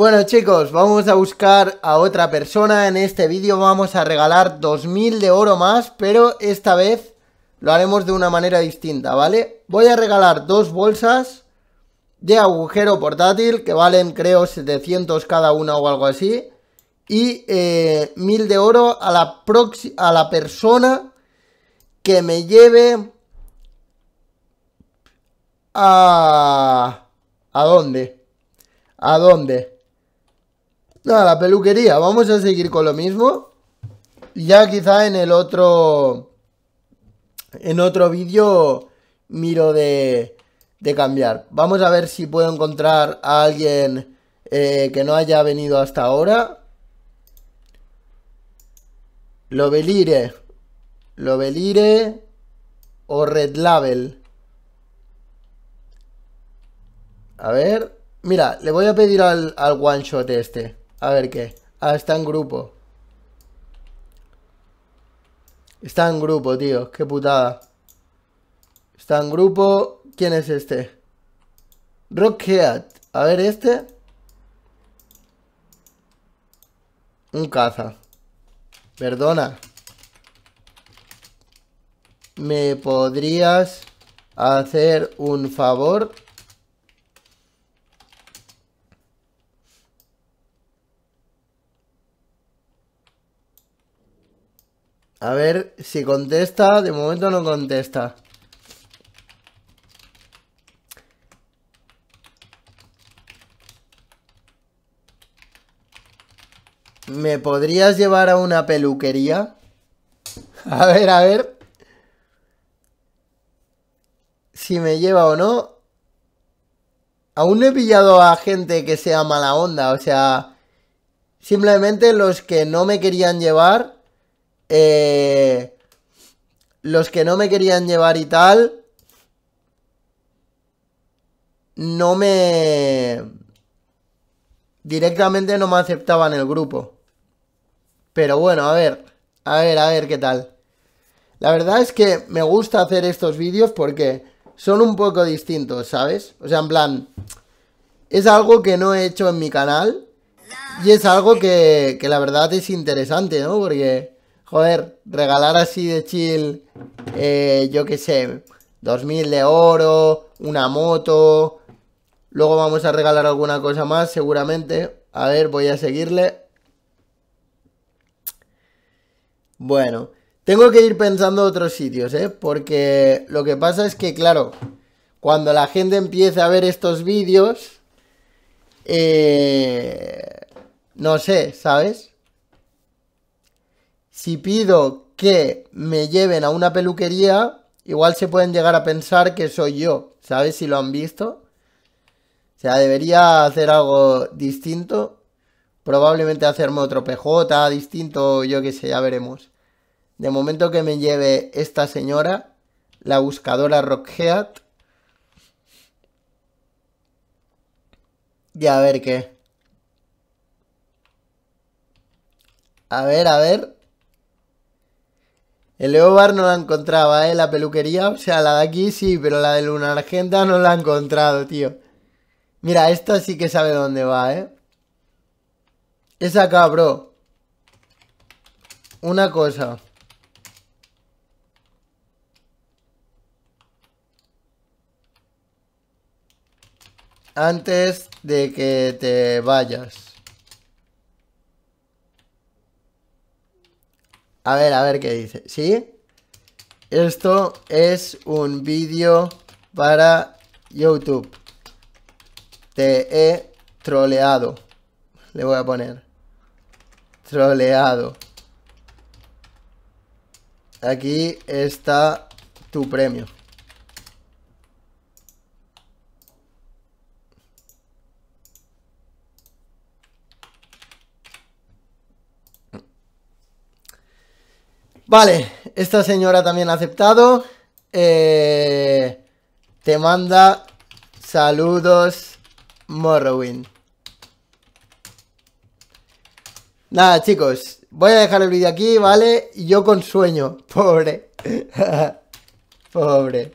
Bueno chicos, vamos a buscar a otra persona. En este vídeo vamos a regalar 2000 de oro más, pero esta vez lo haremos de una manera distinta, ¿vale? Voy a regalar dos bolsas de agujero portátil que valen creo 700 cada una o algo así y 1000 eh, de oro a la, a la persona que me lleve a... ¿A dónde? ¿A dónde? la peluquería. Vamos a seguir con lo mismo. Ya quizá en el otro... En otro vídeo miro de, de cambiar. Vamos a ver si puedo encontrar a alguien eh, que no haya venido hasta ahora. Lobelire. Lobelire o Red Label. A ver. Mira, le voy a pedir al, al one shot este. A ver qué. Ah, está en grupo. Está en grupo, tío. Qué putada. Está en grupo. ¿Quién es este? Rockhead. A ver este. Un caza. Perdona. ¿Me podrías hacer un favor? A ver si contesta. De momento no contesta. ¿Me podrías llevar a una peluquería? A ver, a ver. Si me lleva o no. Aún no he pillado a gente que sea mala onda. O sea, simplemente los que no me querían llevar eh, los que no me querían llevar y tal, no me... Directamente no me aceptaban el grupo. Pero bueno, a ver, a ver, a ver qué tal. La verdad es que me gusta hacer estos vídeos porque son un poco distintos, ¿sabes? O sea, en plan, es algo que no he hecho en mi canal y es algo que, que la verdad es interesante, ¿no? Porque joder, regalar así de chill, eh, yo qué sé, 2000 de oro, una moto. Luego vamos a regalar alguna cosa más, seguramente. A ver, voy a seguirle. Bueno, tengo que ir pensando otros sitios, ¿eh? Porque lo que pasa es que, claro, cuando la gente empieza a ver estos vídeos, eh, no sé, ¿sabes? si pido que me lleven a una peluquería, igual se pueden llegar a pensar que soy yo, ¿sabes? Si lo han visto. O sea, debería hacer algo distinto. Probablemente hacerme otro PJ distinto, yo qué sé, ya veremos. De momento que me lleve esta señora, la buscadora Rockhead. Y a ver qué. A ver, a ver. El Leobar no la encontraba, ¿eh? La peluquería, o sea, la de aquí sí, pero la de Luna Argenta no la ha encontrado, tío. Mira, esta sí que sabe dónde va, ¿eh? Es acá, Una cosa. Antes de que te vayas. A ver, a ver qué dice. ¿Sí? Esto es un vídeo para YouTube. Te he troleado. Le voy a poner. Troleado. Aquí está tu premio. Vale, esta señora también ha aceptado. Eh, te manda saludos, Morrowind. Nada, chicos, voy a dejar el vídeo aquí, ¿vale? Yo con sueño, pobre. pobre.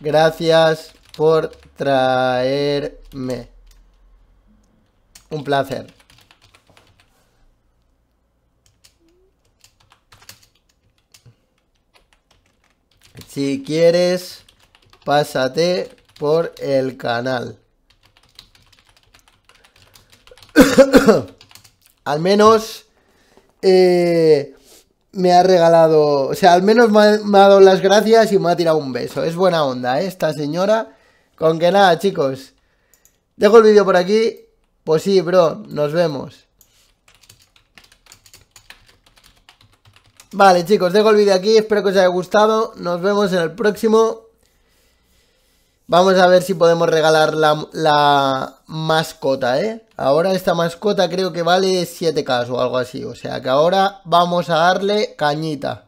Gracias por traerme. Un placer. Si quieres, pásate por el canal. al menos eh, me ha regalado, o sea, al menos me ha, dado las gracias y me ha tirado un beso. Es buena onda ¿eh? esta señora. Con que nada, chicos. Dejo el vídeo por aquí. Pues sí, bro, nos vemos. Vale, chicos, dejo el vídeo aquí. Espero que os haya gustado. Nos vemos en el próximo. Vamos a ver si podemos regalar la, mascota, ¿eh? Ahora esta mascota creo que vale 7K o algo así. O sea que ahora vamos a darle cañita.